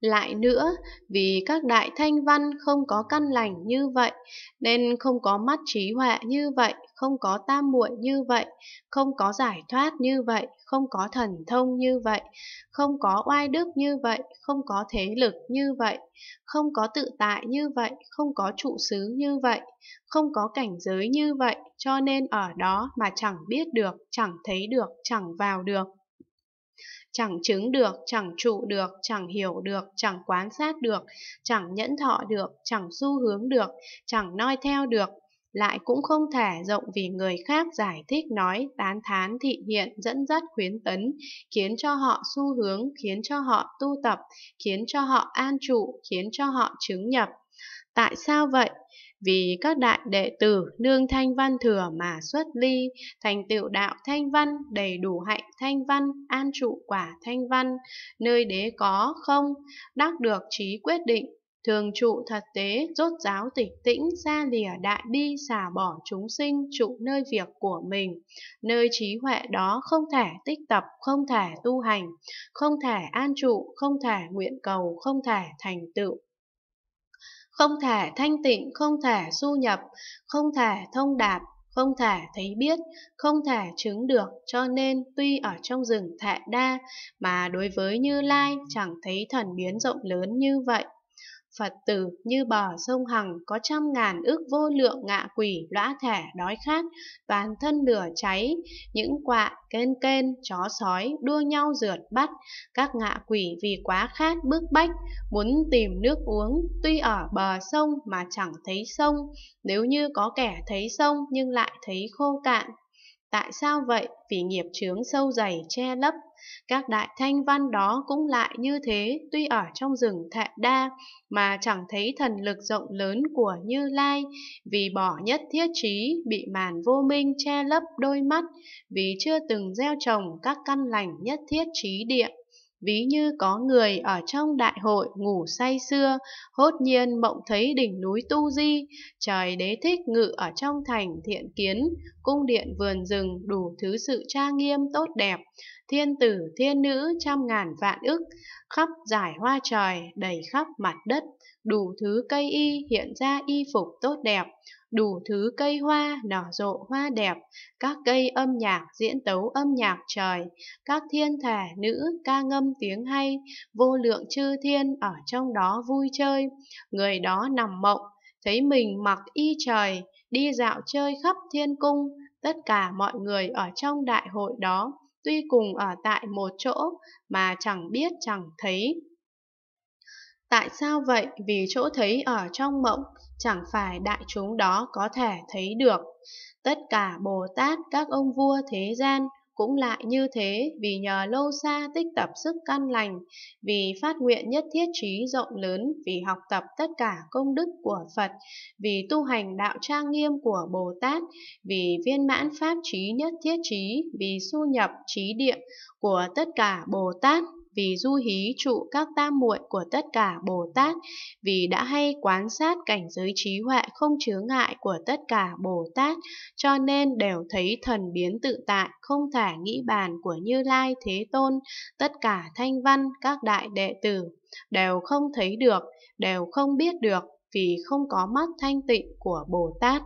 Lại nữa, vì các đại thanh văn không có căn lành như vậy, nên không có mắt trí huệ như vậy, không có tam muội như vậy, không có giải thoát như vậy, không có thần thông như vậy, không có oai đức như vậy, không có thế lực như vậy, không có tự tại như vậy, không có trụ xứ như vậy, không có cảnh giới như vậy, cho nên ở đó mà chẳng biết được, chẳng thấy được, chẳng vào được chẳng chứng được, chẳng trụ được, chẳng hiểu được, chẳng quán sát được, chẳng nhẫn thọ được, chẳng xu hướng được, chẳng noi theo được, lại cũng không thể rộng vì người khác giải thích nói, tán thán thị hiện, dẫn dắt khuyến tấn, khiến cho họ xu hướng, khiến cho họ tu tập, khiến cho họ an trụ, khiến cho họ chứng nhập. Tại sao vậy? vì các đại đệ tử nương thanh văn thừa mà xuất ly, thành tựu đạo thanh văn, đầy đủ hạnh thanh văn, an trụ quả thanh văn, nơi đế có không, đắc được trí quyết định, thường trụ thật tế, rốt giáo tịch tĩnh, xa lìa đại bi, xả bỏ chúng sinh, trụ nơi việc của mình, nơi trí huệ đó không thể tích tập, không thể tu hành, không thể an trụ, không thể nguyện cầu, không thể thành tựu không thể thanh tịnh, không thể du nhập, không thể thông đạt, không thể thấy biết, không thể chứng được, cho nên tuy ở trong rừng thạ đa, mà đối với Như Lai chẳng thấy thần biến rộng lớn như vậy. Phật tử như bò sông Hằng có trăm ngàn ước vô lượng ngạ quỷ lõa thẻ đói khát, toàn thân lửa cháy, những quạ, kên kên, chó sói đua nhau rượt bắt, các ngạ quỷ vì quá khát bước bách, muốn tìm nước uống, tuy ở bờ sông mà chẳng thấy sông, nếu như có kẻ thấy sông nhưng lại thấy khô cạn Tại sao vậy? Vì nghiệp chướng sâu dày che lấp. Các đại thanh văn đó cũng lại như thế, tuy ở trong rừng thạ đa mà chẳng thấy thần lực rộng lớn của Như Lai, vì bỏ nhất thiết trí bị màn vô minh che lấp đôi mắt, vì chưa từng gieo trồng các căn lành nhất thiết trí địa ví như có người ở trong đại hội ngủ say xưa, hốt nhiên mộng thấy đỉnh núi Tu Di, trời đế thích ngự ở trong thành thiện kiến, cung điện vườn rừng đủ thứ sự trang nghiêm tốt đẹp, thiên tử thiên nữ trăm ngàn vạn ức, khắp giải hoa trời đầy khắp mặt đất, đủ thứ cây y hiện ra y phục tốt đẹp, đủ thứ cây hoa nở rộ hoa đẹp, các cây âm nhạc diễn tấu âm nhạc trời, các thiên thể nữ ca ngâm tiếng hay, vô lượng chư thiên ở trong đó vui chơi, người đó nằm mộng, thấy mình mặc y trời, đi dạo chơi khắp thiên cung, tất cả mọi người ở trong đại hội đó, tuy cùng ở tại một chỗ mà chẳng biết chẳng thấy Tại sao vậy? Vì chỗ thấy ở trong mộng chẳng phải đại chúng đó có thể thấy được. Tất cả Bồ Tát các ông vua thế gian cũng lại như thế vì nhờ lâu xa tích tập sức căn lành, vì phát nguyện nhất thiết trí rộng lớn, vì học tập tất cả công đức của Phật, vì tu hành đạo trang nghiêm của Bồ Tát, vì viên mãn pháp trí nhất thiết trí, vì su nhập trí địa của tất cả Bồ Tát vì du hí trụ các tam muội của tất cả Bồ Tát, vì đã hay quán sát cảnh giới trí huệ không chứa ngại của tất cả Bồ Tát, cho nên đều thấy thần biến tự tại, không thể nghĩ bàn của Như Lai Thế Tôn, tất cả thanh văn, các đại đệ tử, đều không thấy được, đều không biết được, vì không có mắt thanh tịnh của Bồ Tát.